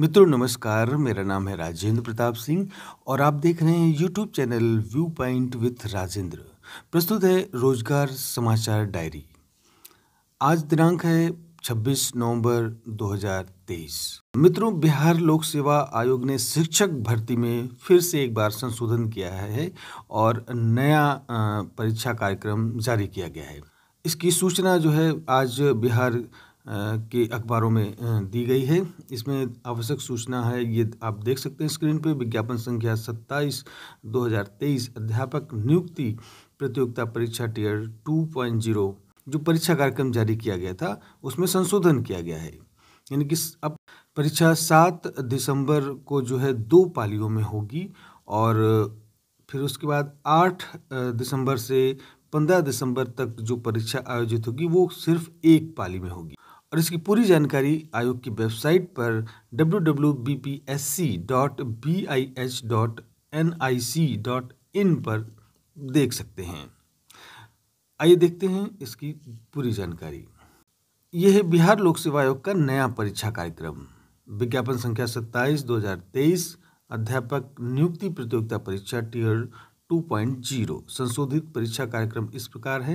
मित्रों नमस्कार मेरा नाम है राजेंद्र प्रताप सिंह और आप देख रहे हैं YouTube channel viewpoint with Rajendra प्रस्तुत है रोजगार समाचार डायरी आज दिनांक है 26 नवंबर 2023 मित्रों बिहार लोक सेवा आयोग ने शिक्षक भर्ती में फिर से एक बार संशोधन किया है और नया परीक्षा कार्यक्रम जारी किया गया है इसकी सूचना जो है आज बिहार के अखबारों में दी गई है इसमें आवश्यक सूचना है ये आप देख सकते हैं स्क्रीन पे विज्ञापन संख्या 27 2023 अध्यापक नियुक्ति प्रतियोगिता परीक्षा टीयर 2.0 जो परीक्षा कार्यक्रम जारी किया गया था उसमें संशोधन किया गया है यानी कि अब परीक्षा सात दिसंबर को जो है दो पालियों में होगी और फिर उसके बाद आठ दिसंबर से पंद्रह दिसंबर तक जो परीक्षा आयोजित होगी वो सिर्फ एक पाली में होगी और इसकी पूरी जानकारी आयोग की वेबसाइट पर www.bpsc.bih.nic.in पर देख सकते हैं आइए देखते हैं इसकी पूरी जानकारी यह है बिहार लोक सेवा आयोग का नया परीक्षा कार्यक्रम विज्ञापन संख्या 27 2023 अध्यापक नियुक्ति प्रतियोगिता परीक्षा टीयर 2.0 संशोधित परीक्षा कार्यक्रम इस प्रकार है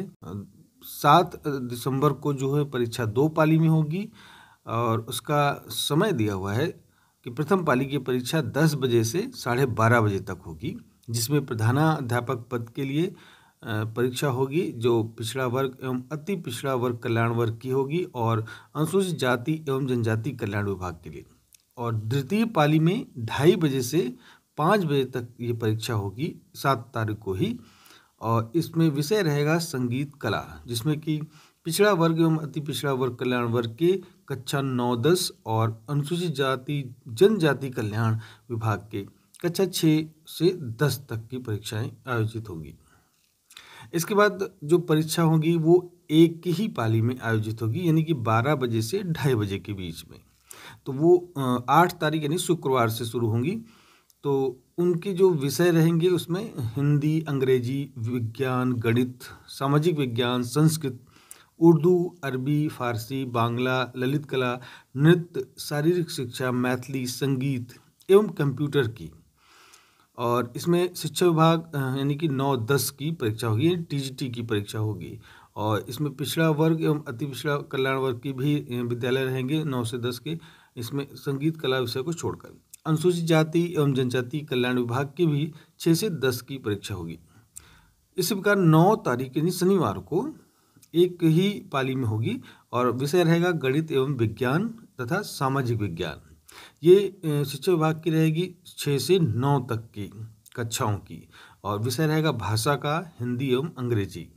सात दिसंबर को जो है परीक्षा दो पाली में होगी और उसका समय दिया हुआ है कि प्रथम पाली की परीक्षा दस बजे से साढ़े बारह बजे तक होगी जिसमें प्रधानाध्यापक पद के लिए परीक्षा होगी जो पिछड़ा वर्ग एवं अति पिछड़ा वर्ग कल्याण वर्ग की होगी और अनुसूचित जाति एवं जनजाति कल्याण विभाग के लिए और द्वितीय पाली में ढाई बजे से पाँच बजे तक ये परीक्षा होगी सात तारीख को ही और इसमें विषय रहेगा संगीत कला जिसमें कि पिछड़ा वर्ग एवं अति पिछड़ा वर्ग कल्याण वर्ग के कक्षा नौ दस और अनुसूचित जाति जनजाति कल्याण विभाग के कक्षा छः से दस तक की परीक्षाएं आयोजित होंगी इसके बाद जो परीक्षा होगी वो एक ही पाली में आयोजित होगी यानी कि बारह बजे से ढाई बजे के बीच में तो वो आठ तारीख यानी शुक्रवार से शुरू होंगी तो उनके जो विषय रहेंगे उसमें हिंदी अंग्रेजी विज्ञान गणित सामाजिक विज्ञान संस्कृत उर्दू अरबी फारसी बांग्ला ललित कला नृत्य शारीरिक शिक्षा मैथिली संगीत एवं कंप्यूटर की और इसमें शिक्षा विभाग यानी कि नौ दस की परीक्षा होगी टीजीटी की परीक्षा होगी और इसमें पिछड़ा वर्ग एवं अति पिछड़ा कल्याण वर्ग की भी विद्यालय रहेंगे नौ से दस के इसमें संगीत कला विषय को छोड़कर अनुसूचित जाति एवं जनजाति कल्याण विभाग की भी छः से दस की परीक्षा होगी इसी प्रकार नौ तारीख यानी शनिवार को एक ही पाली में होगी और विषय रहेगा गणित एवं विज्ञान तथा सामाजिक विज्ञान ये शिक्षा विभाग की रहेगी छः से नौ तक की कक्षाओं की और विषय रहेगा भाषा का हिंदी एवं अंग्रेजी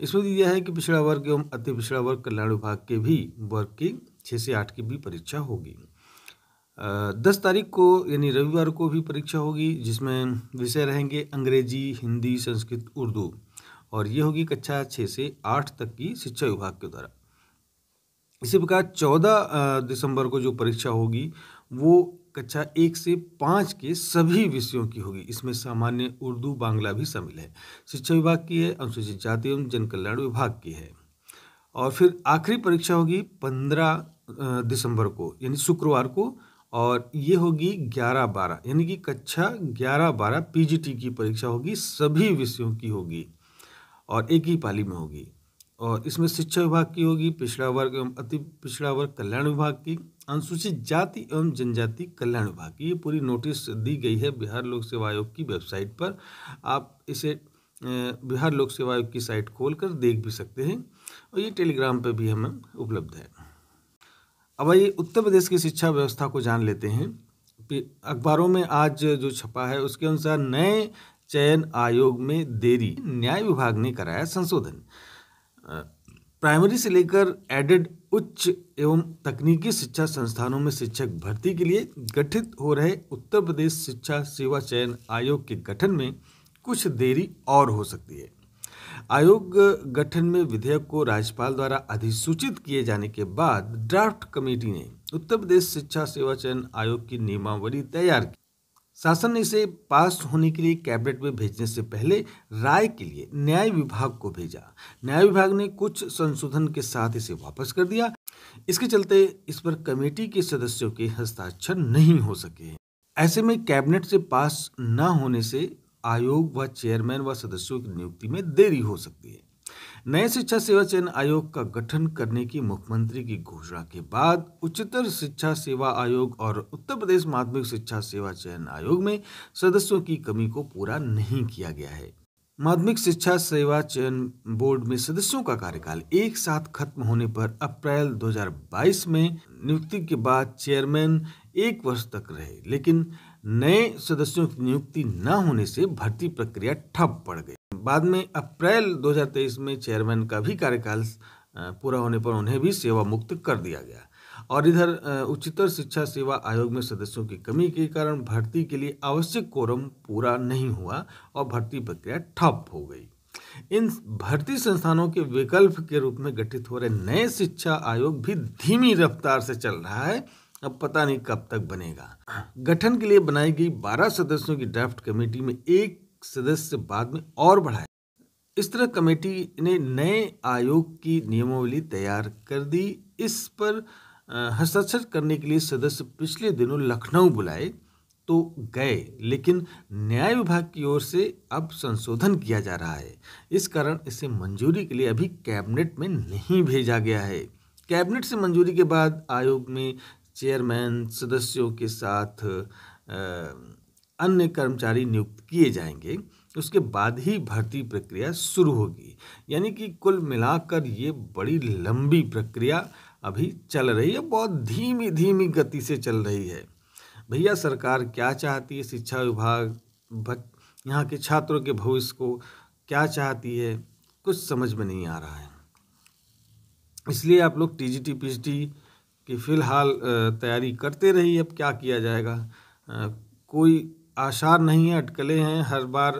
इसमें दिया है कि पिछड़ा वर्ग एवं अति पिछड़ा वर्ग कल्याण विभाग के भी वर्ग की छः से आठ की भी परीक्षा होगी दस तारीख को यानी रविवार को भी परीक्षा होगी जिसमें विषय रहेंगे अंग्रेजी हिंदी संस्कृत उर्दू और ये होगी कक्षा छः से आठ तक की शिक्षा विभाग के द्वारा इसी प्रकार चौदह दिसंबर को जो परीक्षा होगी वो कक्षा एक से पाँच के सभी विषयों की होगी इसमें सामान्य उर्दू बांग्ला भी शामिल है शिक्षा विभाग की है अनुसूचित जाति एवं जनकल्याण विभाग की है और फिर आखिरी परीक्षा होगी पंद्रह दिसंबर को यानी शुक्रवार को और ये होगी ग्यारह बारह यानी कि कक्षा ग्यारह बारह पीजीटी की परीक्षा होगी सभी विषयों की होगी और एक ही पाली में होगी और इसमें शिक्षा विभाग की होगी पिछड़ा वर्ग एवं अति पिछड़ा वर्ग कल्याण विभाग की अनुसूचित जाति एवं जनजाति कल्याण विभाग की ये पूरी नोटिस दी गई है बिहार लोक सेवा आयोग की वेबसाइट पर आप इसे बिहार लोक सेवा आयोग की साइट खोलकर देख भी सकते हैं और ये टेलीग्राम पर भी हमें उपलब्ध है अब आइए उत्तर प्रदेश की शिक्षा व्यवस्था को जान लेते हैं अखबारों में आज जो छपा है उसके अनुसार नए चयन आयोग में देरी न्याय विभाग ने कराया संशोधन प्राइमरी से लेकर एडेड उच्च एवं तकनीकी शिक्षा संस्थानों में शिक्षक भर्ती के लिए गठित हो रहे उत्तर प्रदेश शिक्षा सेवा चयन आयोग के गठन में कुछ देरी और हो सकती है आयोग गठन में विधेयक को राज्यपाल द्वारा अधिसूचित किए जाने के बाद ड्राफ्ट कमेटी ने उत्तर प्रदेश शिक्षा सेवा चयन आयोग की नियमावली तैयार की शासन ने इसे पास होने के लिए कैबिनेट में भेजने से पहले राय के लिए न्याय विभाग को भेजा न्याय विभाग ने कुछ संशोधन के साथ इसे वापस कर दिया इसके चलते इस पर कमेटी के सदस्यों के हस्ताक्षर नहीं हो सके ऐसे में कैबिनेट से पास न होने से आयोग व चेयरमैन व सदस्यों की नियुक्ति में देरी हो सकती है नए शिक्षा सेवा चयन आयोग का गठन करने की मुख्यमंत्री की घोषणा के बाद उच्चतर शिक्षा सेवा आयोग और उत्तर प्रदेश माध्यमिक शिक्षा सेवा चयन आयोग में सदस्यों की कमी को पूरा नहीं किया गया है माध्यमिक शिक्षा सेवा चयन बोर्ड में सदस्यों का कार्यकाल एक साथ खत्म होने पर अप्रैल 2022 में नियुक्ति के बाद चेयरमैन एक वर्ष तक रहे लेकिन नए सदस्यों की नियुक्ति न होने से भर्ती प्रक्रिया ठप पड़ गई बाद में अप्रैल 2023 में चेयरमैन का भी कार्यकाल पूरा होने पर उन्हें भी सेवा मुक्त कर दिया गया और इधर उच्चतर शिक्षा सेवा आयोग में सदस्यों की कमी के कारण भर्ती के लिए आवश्यक कोरम पूरा नहीं हुआ और भर्ती प्रक्रिया ठप हो गई इन भर्ती संस्थानों के विकल्प के रूप में गठित हो रहे नए शिक्षा आयोग भी धीमी रफ्तार से चल रहा है अब पता नहीं कब तक बनेगा गठन के लिए बनाई गई बारह सदस्यों की ड्राफ्ट कमेटी में एक सदस्य बाद में और बढ़ाया इस तरह कमेटी ने नए आयोग की नियमावली तैयार कर दी इस पर हस्ताक्षर करने के लिए सदस्य पिछले दिनों लखनऊ बुलाए तो गए लेकिन न्याय विभाग की ओर से अब संशोधन किया जा रहा है इस कारण इसे मंजूरी के लिए अभी कैबिनेट में नहीं भेजा गया है कैबिनेट से मंजूरी के बाद आयोग में चेयरमैन सदस्यों के साथ अन्य कर्मचारी नियुक्त किए जाएंगे उसके बाद ही भर्ती प्रक्रिया शुरू होगी यानी कि कुल मिलाकर ये बड़ी लंबी प्रक्रिया अभी चल रही है बहुत धीमी धीमी गति से चल रही है भैया सरकार क्या चाहती है शिक्षा विभाग यहाँ के छात्रों के भविष्य को क्या चाहती है कुछ समझ में नहीं आ रहा है इसलिए आप लोग T G T P G T कि फ़िलहाल तैयारी करते रहिए अब क्या किया जाएगा कोई आसार नहीं है अटकलें हैं हर बार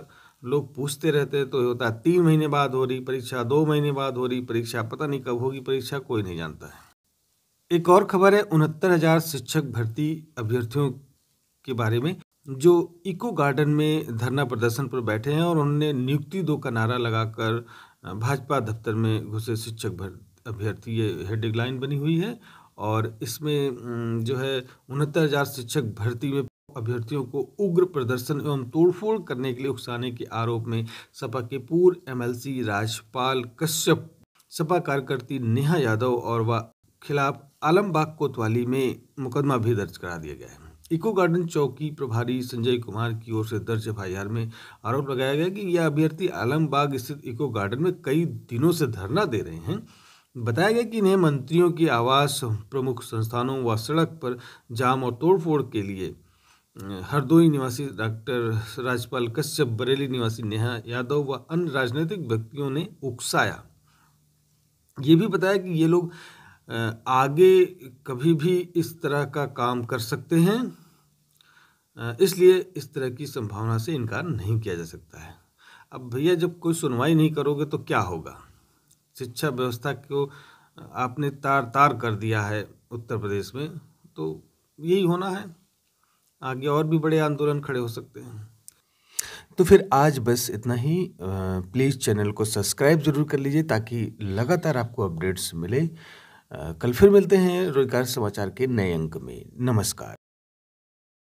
लोग पूछते रहते हैं तो होता है तीन महीने बाद हो रही परीक्षा दो महीने बाद हो रही परीक्षा पता नहीं कब होगी परीक्षा कोई नहीं जानता है एक और खबर है उनहत्तर हजार शिक्षक भर्ती अभ्यर्थियों के बारे में जो इको गार्डन में धरना प्रदर्शन पर बैठे हैं और उन्होंने नियुक्ति दो का नारा लगाकर भाजपा दफ्तर में घुसे शिक्षक भर्ती अभ्यर्थी ये हेडलाइन बनी हुई है और इसमें जो है उनहत्तर हज़ार शिक्षक भर्ती में अभ्यर्थियों को उग्र प्रदर्शन एवं तोड़फोड़ करने के लिए उकसाने के आरोप में सपा के पूर्व एमएलसी राजपाल कश्यप सपा कार्यकर्ती नेहा यादव और व खिलाफ आलमबाग कोतवाली में मुकदमा भी दर्ज करा दिया गया है इको गार्डन चौकी प्रभारी संजय कुमार की ओर से दर्ज एफ में आरोप लगाया गया कि यह अभ्यर्थी आलमबाग स्थित इको गार्डन में कई दिनों से धरना दे रहे हैं बताया गया कि इन्हें मंत्रियों की आवास प्रमुख संस्थानों व सड़क पर जाम और तोड़फोड़ के लिए हरदोई निवासी डॉक्टर राजपाल कश्यप बरेली निवासी नेहा यादव व अन्य राजनीतिक व्यक्तियों ने उकसाया ये भी बताया कि ये लोग आगे कभी भी इस तरह का काम कर सकते हैं इसलिए इस तरह की संभावना से इनकार नहीं किया जा सकता है अब भैया जब कोई सुनवाई नहीं करोगे तो क्या होगा शिक्षा व्यवस्था को आपने तार तार कर दिया है उत्तर प्रदेश में तो यही होना है आगे और भी बड़े आंदोलन खड़े हो सकते हैं तो फिर आज बस इतना ही प्लीज़ चैनल को सब्सक्राइब ज़रूर कर लीजिए ताकि लगातार आपको अपडेट्स मिले कल फिर मिलते हैं रोजगार समाचार के नए अंक में नमस्कार